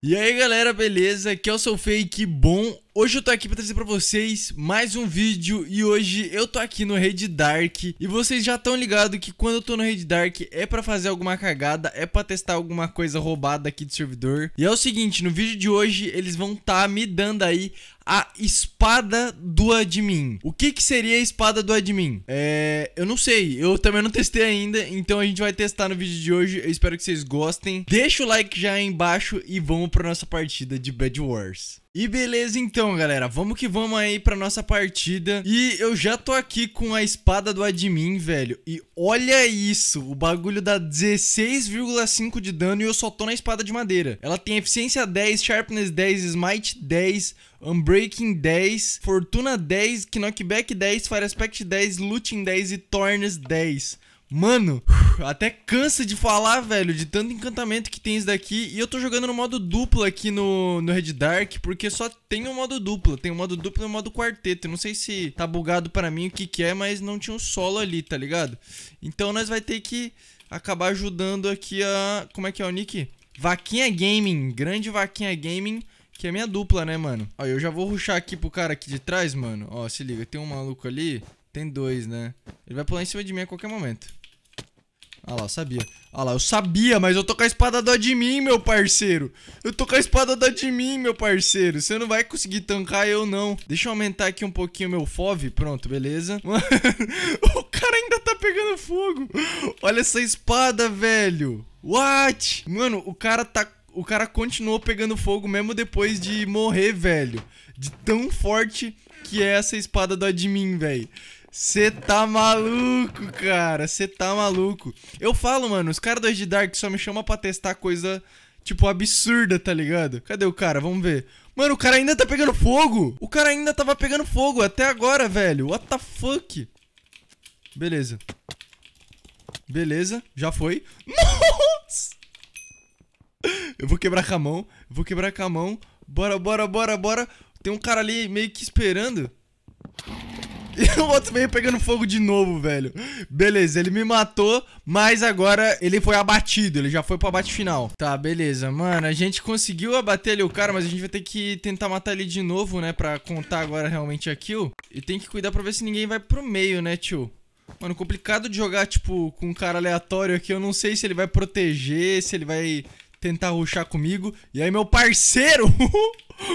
E aí galera, beleza? Aqui é o seu Fake, bom Hoje eu tô aqui pra trazer pra vocês mais um vídeo e hoje eu tô aqui no Rede Dark E vocês já estão ligados que quando eu tô no Rede Dark é pra fazer alguma cagada, é pra testar alguma coisa roubada aqui do servidor E é o seguinte, no vídeo de hoje eles vão tá me dando aí a espada do admin. O que que seria a espada do admin? É, eu não sei, eu também não testei ainda, então a gente vai testar no vídeo de hoje. Eu espero que vocês gostem. Deixa o like já aí embaixo e vamos para nossa partida de Bad Wars. E beleza então, galera, vamos que vamos aí pra nossa partida. E eu já tô aqui com a espada do admin, velho. E olha isso, o bagulho dá 16,5 de dano e eu só tô na espada de madeira. Ela tem eficiência 10, sharpness 10, smite 10, unbreaking 10, fortuna 10, knockback 10, fire aspect 10, looting 10 e tornes 10. Mano, até cansa de falar, velho, de tanto encantamento que tem isso daqui. E eu tô jogando no modo duplo aqui no, no Red Dark, porque só tem o um modo duplo. Tem o um modo duplo e o um modo quarteto. Eu não sei se tá bugado para mim o que que é, mas não tinha um solo ali, tá ligado? Então nós vai ter que acabar ajudando aqui a... Como é que é o nick? Vaquinha Gaming, grande Vaquinha Gaming, que é minha dupla, né, mano? Ó, eu já vou ruxar aqui pro cara aqui de trás, mano. Ó, se liga, tem um maluco ali... Tem dois, né? Ele vai pular em cima de mim a qualquer momento. Ah lá, eu sabia. Ah lá, eu sabia, mas eu tô com a espada do de mim, meu parceiro. Eu tô com a espada do de mim, meu parceiro. Você não vai conseguir tancar eu, não. Deixa eu aumentar aqui um pouquinho meu fov, Pronto, beleza. Mano, o cara ainda tá pegando fogo. Olha essa espada, velho. What? Mano, o cara tá... O cara continuou pegando fogo mesmo depois de morrer, velho. De tão forte que é essa espada do Admin, velho. Você tá maluco, cara. Você tá maluco. Eu falo, mano, os caras do Edge Dark só me chamam pra testar coisa, tipo, absurda, tá ligado? Cadê o cara? Vamos ver. Mano, o cara ainda tá pegando fogo. O cara ainda tava pegando fogo até agora, velho. What the fuck? Beleza. Beleza, já foi. Nossa! Eu vou quebrar com a mão. vou quebrar com a mão. Bora, bora, bora, bora. Tem um cara ali meio que esperando. E o outro veio pegando fogo de novo, velho. Beleza, ele me matou, mas agora ele foi abatido. Ele já foi pro abate final. Tá, beleza. Mano, a gente conseguiu abater ali o cara, mas a gente vai ter que tentar matar ele de novo, né? Pra contar agora realmente a kill. E tem que cuidar pra ver se ninguém vai pro meio, né, tio? Mano, complicado de jogar, tipo, com um cara aleatório aqui. Eu não sei se ele vai proteger, se ele vai tentar ruxar comigo. E aí, meu parceiro...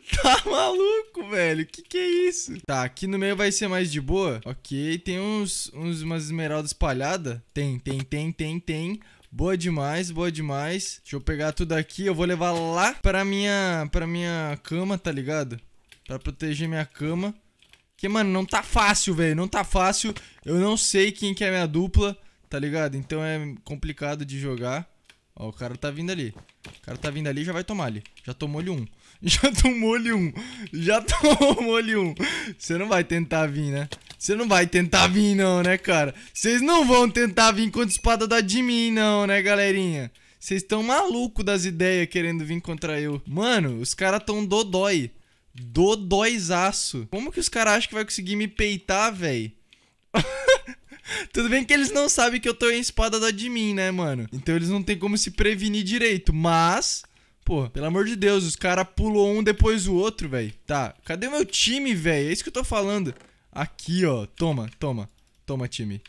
Tá maluco, velho? Que que é isso? Tá, aqui no meio vai ser mais de boa. Ok, tem uns, uns umas esmeraldas espalhadas. Tem, tem, tem, tem, tem. Boa demais, boa demais. Deixa eu pegar tudo aqui. Eu vou levar lá pra minha, pra minha cama, tá ligado? Pra proteger minha cama. Que, mano, não tá fácil, velho. Não tá fácil. Eu não sei quem que é minha dupla, tá ligado? Então é complicado de jogar. Ó, o cara tá vindo ali. O cara tá vindo ali e já vai tomar ali. Já tomou-lhe um. Já tomou-lhe um. Já tomou-lhe um. Você não vai tentar vir, né? Você não vai tentar vir, não, né, cara? Vocês não vão tentar vir contra a espada da de mim, não, né, galerinha? Vocês estão maluco das ideias querendo vir contra eu. Mano, os caras tão dodói. Dodóizaço. Como que os caras acham que vai conseguir me peitar, velho? Tudo bem que eles não sabem que eu tô em espada da de mim, né, mano? Então eles não tem como se prevenir direito, mas. Pô, pelo amor de Deus, os caras pulou um depois o outro, velho. Tá, cadê meu time, velho? É isso que eu tô falando. Aqui, ó. Toma, toma. Toma, time.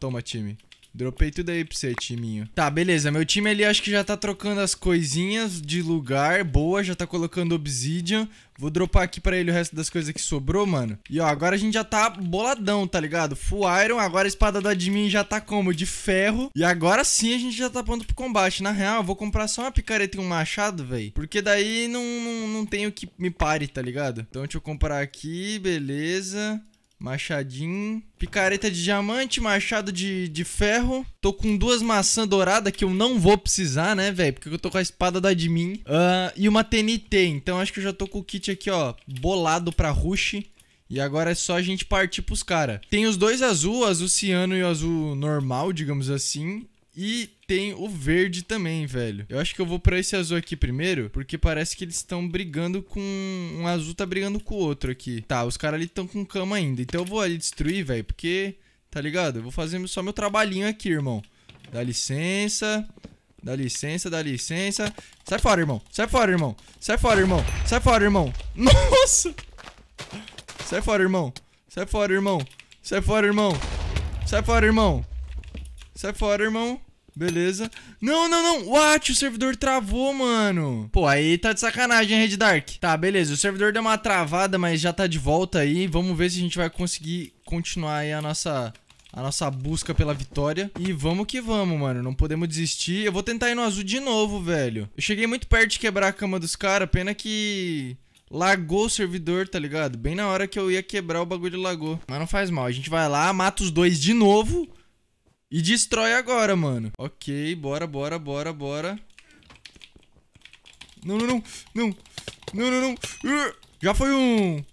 Toma, time. Dropei tudo aí pra você, timinho. Tá, beleza. Meu time ali acho que já tá trocando as coisinhas de lugar. Boa, já tá colocando obsidian. Vou dropar aqui pra ele o resto das coisas que sobrou, mano. E, ó, agora a gente já tá boladão, tá ligado? Full iron, agora a espada do admin já tá como? De ferro. E agora sim a gente já tá pronto pro combate. Na real, eu vou comprar só uma picareta e um machado, velho. Porque daí não, não, não tenho que me pare, tá ligado? Então deixa eu comprar aqui, beleza. Machadinho. Picareta de diamante, machado de, de ferro. Tô com duas maçãs douradas que eu não vou precisar, né, velho? Porque eu tô com a espada da admin. Uh, e uma TNT. Então acho que eu já tô com o kit aqui, ó, bolado pra rush. E agora é só a gente partir pros caras. Tem os dois azul, azul ciano e o azul normal, digamos assim. E tem o verde também, velho. Eu acho que eu vou pra esse azul aqui primeiro, porque parece que eles estão brigando com... Um azul tá brigando com o outro aqui. Tá, os caras ali estão com cama ainda. Então eu vou ali destruir, velho, porque... Tá ligado? Eu vou fazer só meu trabalhinho aqui, irmão. Dá licença. Dá licença, dá licença. Sai fora, irmão. Sai fora, irmão. Sai fora, irmão. Sai fora, irmão. Nossa! Sai fora, irmão. Sai fora, irmão. Sai fora, irmão. Sai fora, irmão. Sai fora, irmão. Beleza. Não, não, não. What? O servidor travou, mano. Pô, aí tá de sacanagem, Red Dark. Tá, beleza. O servidor deu uma travada, mas já tá de volta aí. Vamos ver se a gente vai conseguir continuar aí a nossa... A nossa busca pela vitória. E vamos que vamos, mano. Não podemos desistir. Eu vou tentar ir no azul de novo, velho. Eu cheguei muito perto de quebrar a cama dos caras. Pena que... Lagou o servidor, tá ligado? Bem na hora que eu ia quebrar o bagulho lagou. Mas não faz mal. A gente vai lá, mata os dois de novo. E destrói agora, mano. Ok, bora, bora, bora, bora. Não, não, não. Não, não, não. não. Uh, já foi um.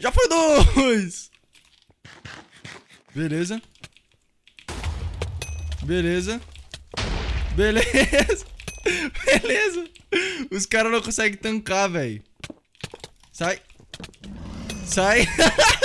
Já foi dois. Beleza. Beleza. Beleza. Beleza. Os caras não conseguem tancar, velho. Sai. Sai.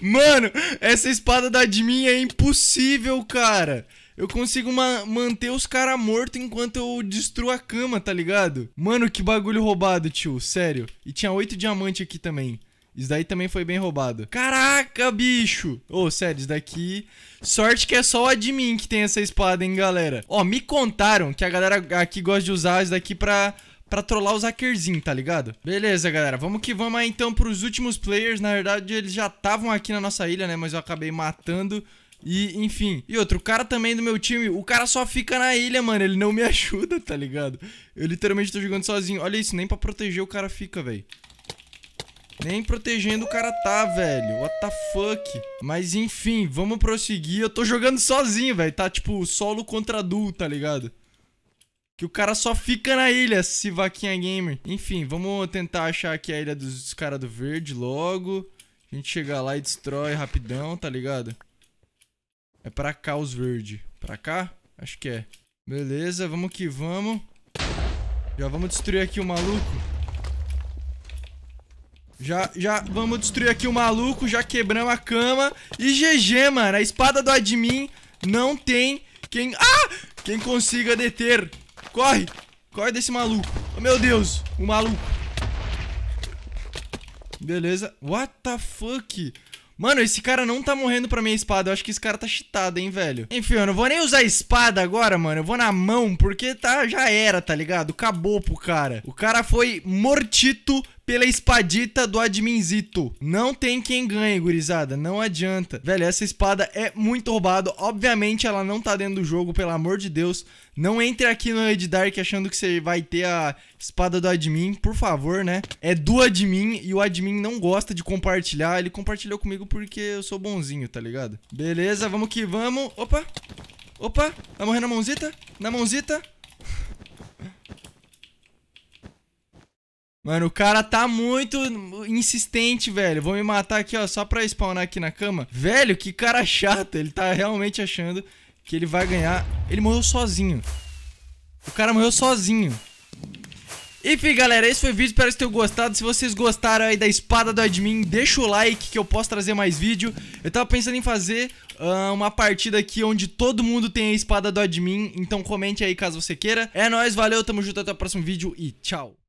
Mano, essa espada da Admin é impossível, cara. Eu consigo ma manter os caras mortos enquanto eu destruo a cama, tá ligado? Mano, que bagulho roubado, tio. Sério. E tinha oito diamantes aqui também. Isso daí também foi bem roubado. Caraca, bicho! Ô, oh, sério, isso daqui... Sorte que é só o admin que tem essa espada, hein, galera? Ó, oh, me contaram que a galera aqui gosta de usar isso daqui pra pra trollar os hackerzinhos, tá ligado? Beleza, galera, vamos que vamos aí então pros últimos players. Na verdade, eles já estavam aqui na nossa ilha, né? Mas eu acabei matando. E, enfim. E outro, o cara também do meu time, o cara só fica na ilha, mano. Ele não me ajuda, tá ligado? Eu literalmente tô jogando sozinho. Olha isso, nem pra proteger o cara fica, velho. Nem protegendo o cara tá, velho. What the fuck? Mas enfim, vamos prosseguir. Eu tô jogando sozinho, velho. Tá tipo solo contra duo, tá ligado? Que o cara só fica na ilha, se vaquinha gamer. Enfim, vamos tentar achar aqui a ilha dos caras do verde logo. A gente chega lá e destrói rapidão, tá ligado? É pra cá os verde. Pra cá? Acho que é. Beleza, vamos que vamos. Já vamos destruir aqui o maluco. Já, já vamos destruir aqui o maluco, já quebramos a cama. E GG, mano, a espada do admin não tem quem... Ah! Quem consiga deter Corre! Corre desse maluco. Oh, meu Deus, o maluco. Beleza. What the fuck? Mano, esse cara não tá morrendo pra minha espada. Eu acho que esse cara tá cheatado, hein, velho. Enfim, eu não vou nem usar a espada agora, mano. Eu vou na mão, porque tá, já era, tá ligado? Acabou pro cara. O cara foi mortito pela espadita do adminzito. Não tem quem ganhe, gurizada. Não adianta. Velho, essa espada é muito roubada. Obviamente ela não tá dentro do jogo, pelo amor de Deus. Não entre aqui no Red Dark achando que você vai ter a espada do admin, por favor, né? É do admin e o admin não gosta de compartilhar. Ele compartilhou comigo porque eu sou bonzinho, tá ligado? Beleza, vamos que vamos. Opa! Opa! Vai tá morrer na mãozita? Na mãozita? Mano, o cara tá muito insistente, velho. Vou me matar aqui, ó, só pra spawnar aqui na cama. Velho, que cara chato. Ele tá realmente achando que ele vai ganhar. Ele morreu sozinho. O cara morreu sozinho. Enfim, galera, esse foi o vídeo, espero que vocês tenham gostado Se vocês gostaram aí da espada do admin Deixa o like que eu posso trazer mais vídeo Eu tava pensando em fazer uh, uma partida aqui onde todo mundo tem a espada do admin Então comente aí caso você queira É nóis, valeu, tamo junto, até o próximo vídeo e tchau